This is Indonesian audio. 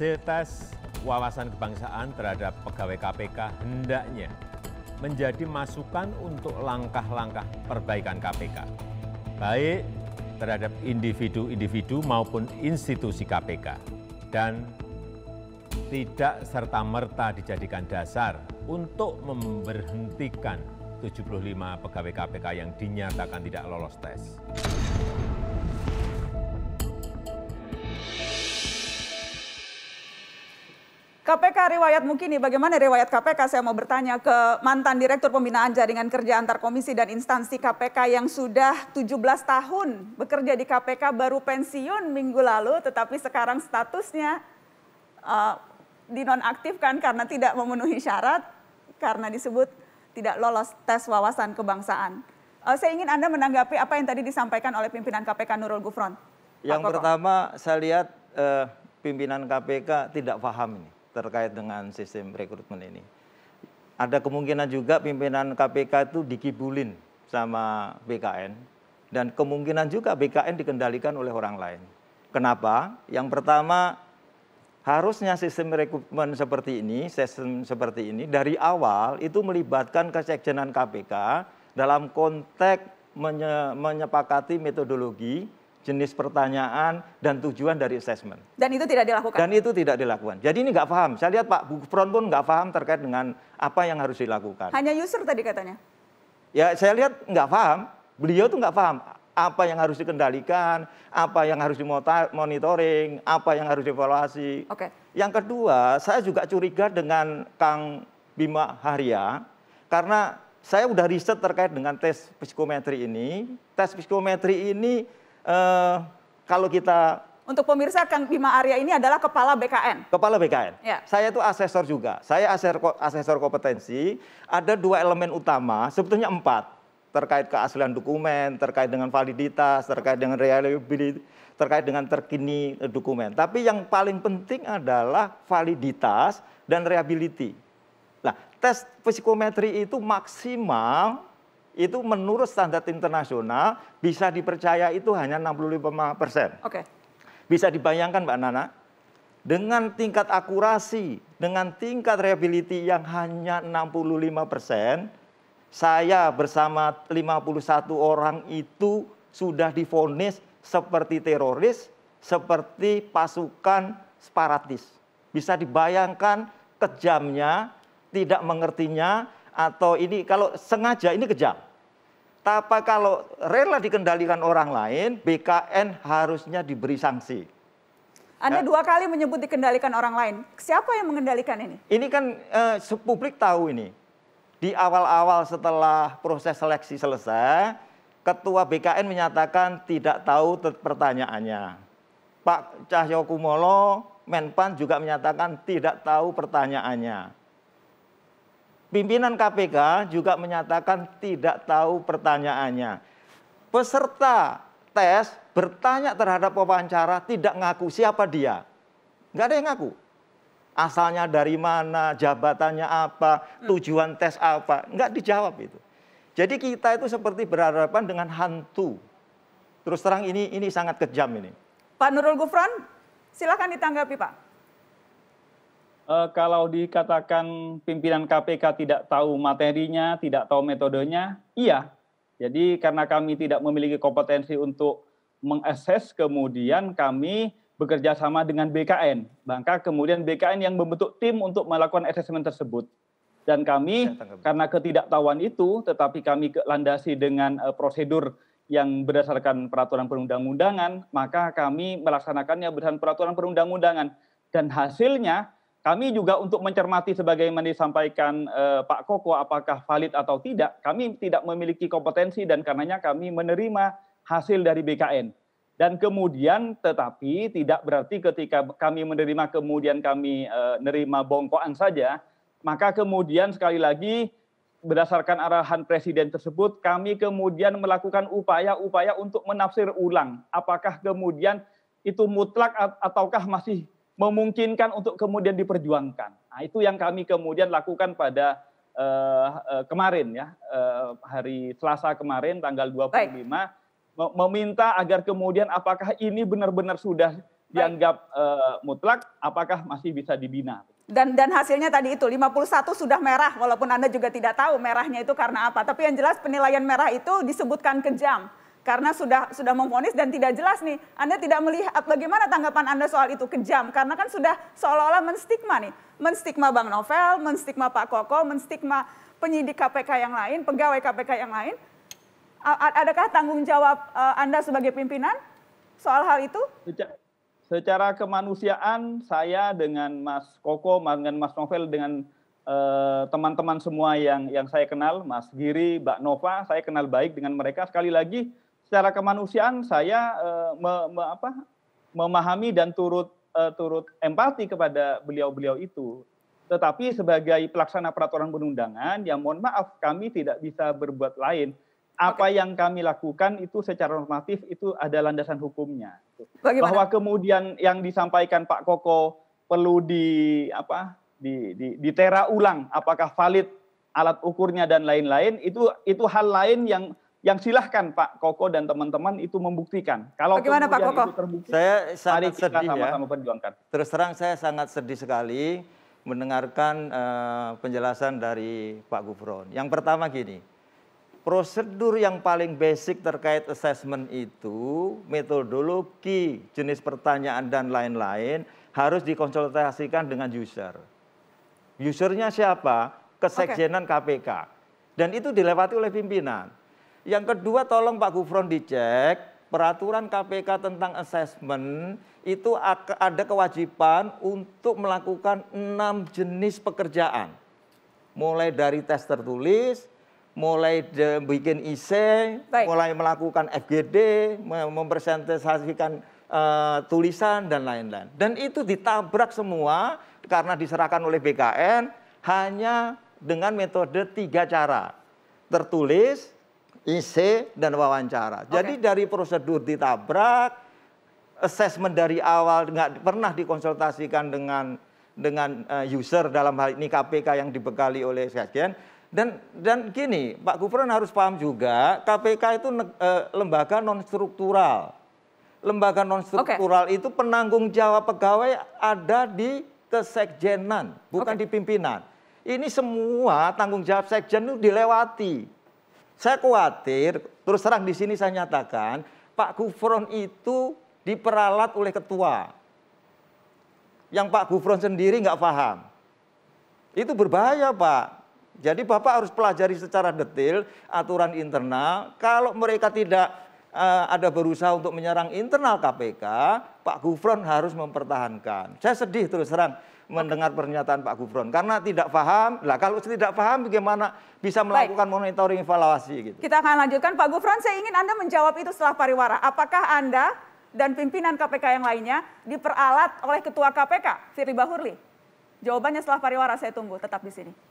Hasil tes wawasan kebangsaan terhadap pegawai KPK hendaknya menjadi masukan untuk langkah-langkah perbaikan KPK, baik terhadap individu-individu maupun institusi KPK, dan tidak serta-merta dijadikan dasar untuk memberhentikan 75 pegawai KPK yang dinyatakan tidak lolos tes. KPK riwayat mungkin nih, bagaimana riwayat KPK? Saya mau bertanya ke mantan Direktur Pembinaan Jaringan Kerja Antar Komisi dan Instansi KPK yang sudah 17 tahun bekerja di KPK baru pensiun minggu lalu, tetapi sekarang statusnya uh, dinonaktifkan karena tidak memenuhi syarat, karena disebut tidak lolos tes wawasan kebangsaan. Uh, saya ingin Anda menanggapi apa yang tadi disampaikan oleh pimpinan KPK Nurul Gufron. Yang pertama saya lihat uh, pimpinan KPK tidak paham ini terkait dengan sistem rekrutmen ini. Ada kemungkinan juga pimpinan KPK itu dikibulin sama BKN dan kemungkinan juga BKN dikendalikan oleh orang lain. Kenapa? Yang pertama harusnya sistem rekrutmen seperti ini, sistem seperti ini dari awal itu melibatkan kesekjenan KPK dalam konteks menye menyepakati metodologi jenis pertanyaan dan tujuan dari assessment. Dan itu tidak dilakukan. Dan itu tidak dilakukan. Jadi ini nggak paham. Saya lihat Pak Gufron pun nggak paham terkait dengan apa yang harus dilakukan. Hanya user tadi katanya. Ya saya lihat nggak paham. Beliau tuh nggak paham apa yang harus dikendalikan, apa yang harus dimonitoring, apa yang harus dievaluasi. Oke. Okay. Yang kedua, saya juga curiga dengan Kang Bima Haria karena saya udah riset terkait dengan tes psikometri ini. Tes psikometri ini uh, kalau kita untuk pemirsa Kang Bima Arya ini adalah kepala BKN. Kepala BKN. Ya. Saya itu asesor juga. Saya asesor, asesor kompetensi. Ada dua elemen utama, sebetulnya empat terkait keaslian dokumen, terkait dengan validitas, terkait dengan reliability, terkait dengan terkini eh, dokumen. Tapi yang paling penting adalah validitas dan reliability. Nah, tes psikometri itu maksimal itu menurut standar internasional bisa dipercaya itu hanya 65 persen. Oke. Bisa dibayangkan Mbak Nana, dengan tingkat akurasi, dengan tingkat reliability yang hanya 65 persen, saya bersama 51 orang itu sudah difonis seperti teroris, seperti pasukan separatis. Bisa dibayangkan kejamnya, tidak mengertinya, atau ini kalau sengaja ini kejam. Tapi kalau rela dikendalikan orang lain, BKN harusnya diberi sanksi. Anda ya. dua kali menyebut dikendalikan orang lain. Siapa yang mengendalikan ini? Ini kan eh, publik tahu ini. Di awal-awal setelah proses seleksi selesai, Ketua BKN menyatakan tidak tahu pertanyaannya. Pak Cahyokumolo, Menpan juga menyatakan tidak tahu pertanyaannya. Pimpinan KPK juga menyatakan tidak tahu pertanyaannya. Peserta tes bertanya terhadap wawancara tidak ngaku siapa dia. Gak ada yang ngaku. Asalnya dari mana, jabatannya apa, hmm. tujuan tes apa. Nggak dijawab itu. Jadi kita itu seperti berhadapan dengan hantu. Terus terang ini ini sangat kejam ini. Pak Nurul Gufron, silakan ditanggapi Pak uh, kalau dikatakan pimpinan KPK tidak tahu materinya, tidak tahu metodenya, iya. Jadi karena kami tidak memiliki kompetensi untuk mengakses, kemudian kami bekerja sama dengan BKN. Maka kemudian BKN yang membentuk tim untuk melakukan asesmen tersebut. Dan kami karena ketidaktahuan itu, tetapi kami landasi dengan uh, prosedur yang berdasarkan peraturan perundang-undangan, maka kami melaksanakannya berdasarkan peraturan perundang-undangan. Dan hasilnya kami juga untuk mencermati sebagaimana disampaikan eh, Pak Koko apakah valid atau tidak, kami tidak memiliki kompetensi dan karenanya kami menerima hasil dari BKN. Dan kemudian tetapi tidak berarti ketika kami menerima kemudian kami eh, nerima bongkoan saja, maka kemudian sekali lagi berdasarkan arahan presiden tersebut kami kemudian melakukan upaya-upaya untuk menafsir ulang apakah kemudian itu mutlak ataukah masih memungkinkan untuk kemudian diperjuangkan. Nah, itu yang kami kemudian lakukan pada uh, uh, kemarin ya, uh, hari Selasa kemarin tanggal 25 Baik. meminta agar kemudian apakah ini benar-benar sudah Baik. dianggap uh, mutlak, apakah masih bisa dibina. Dan dan hasilnya tadi itu 51 sudah merah walaupun Anda juga tidak tahu merahnya itu karena apa. Tapi yang jelas penilaian merah itu disebutkan kejam karena sudah sudah memvonis dan tidak jelas nih. Anda tidak melihat bagaimana tanggapan Anda soal itu kejam karena kan sudah seolah-olah menstigma nih, menstigma Bang Novel, menstigma Pak Koko, menstigma penyidik KPK yang lain, pegawai KPK yang lain. Adakah tanggung jawab e, Anda sebagai pimpinan soal hal itu? Secara kemanusiaan saya dengan Mas Koko, dengan Mas Novel, dengan e, teman-teman semua yang yang saya kenal, Mas Giri, Mbak Nova, saya kenal baik dengan mereka. Sekali lagi secara kemanusiaan saya uh, me, me, apa, memahami dan turut uh, turut empati kepada beliau-beliau itu. Tetapi sebagai pelaksana peraturan perundangan, ya mohon maaf kami tidak bisa berbuat lain. Apa Oke. yang kami lakukan itu secara normatif itu ada landasan hukumnya. Bagaimana? Bahwa kemudian yang disampaikan Pak Koko perlu di apa di, di, ditera ulang apakah valid alat ukurnya dan lain-lain itu itu hal lain yang yang silahkan Pak Koko dan teman-teman itu membuktikan. Kalau Bagaimana Pak Koko? terbukti, saya sangat sedih ya. sama-sama ya. perjuangkan. Terus terang saya sangat sedih sekali mendengarkan uh, penjelasan dari Pak Gufron. Yang pertama gini, prosedur yang paling basic terkait assessment itu metodologi, jenis pertanyaan dan lain-lain harus dikonsultasikan dengan user. Usernya siapa? Kesekjenan okay. KPK. Dan itu dilewati oleh pimpinan yang kedua tolong Pak Gufron dicek peraturan KPK tentang asesmen itu ada kewajiban untuk melakukan enam jenis pekerjaan. Mulai dari tes tertulis, mulai bikin IC, Baik. mulai melakukan FGD, mempresentasikan uh, tulisan dan lain-lain. Dan itu ditabrak semua karena diserahkan oleh BKN hanya dengan metode tiga cara. Tertulis, IC dan wawancara. Okay. Jadi dari prosedur ditabrak, assessment dari awal nggak pernah dikonsultasikan dengan dengan eh, user dalam hal ini KPK yang dibekali oleh sekjen. Dan dan gini, Pak Gubernur harus paham juga KPK itu e, lembaga non struktural. Lembaga non struktural okay. itu penanggung jawab pegawai ada di kesekjenan, bukan okay. di pimpinan. Ini semua tanggung jawab sekjen itu dilewati saya khawatir, terus terang di sini saya nyatakan, Pak Gufron itu diperalat oleh ketua. Yang Pak Gufron sendiri nggak paham. Itu berbahaya Pak. Jadi Bapak harus pelajari secara detail aturan internal. Kalau mereka tidak uh, ada berusaha untuk menyerang internal KPK, Pak Gufron harus mempertahankan. Saya sedih terus terang mendengar pernyataan Pak Gubron karena tidak paham. Lah kalau tidak paham bagaimana bisa melakukan Baik. monitoring evaluasi gitu. Kita akan lanjutkan Pak Gufron saya ingin Anda menjawab itu setelah pariwara. Apakah Anda dan pimpinan KPK yang lainnya diperalat oleh ketua KPK Firly Bahurli? Jawabannya setelah pariwara saya tunggu tetap di sini.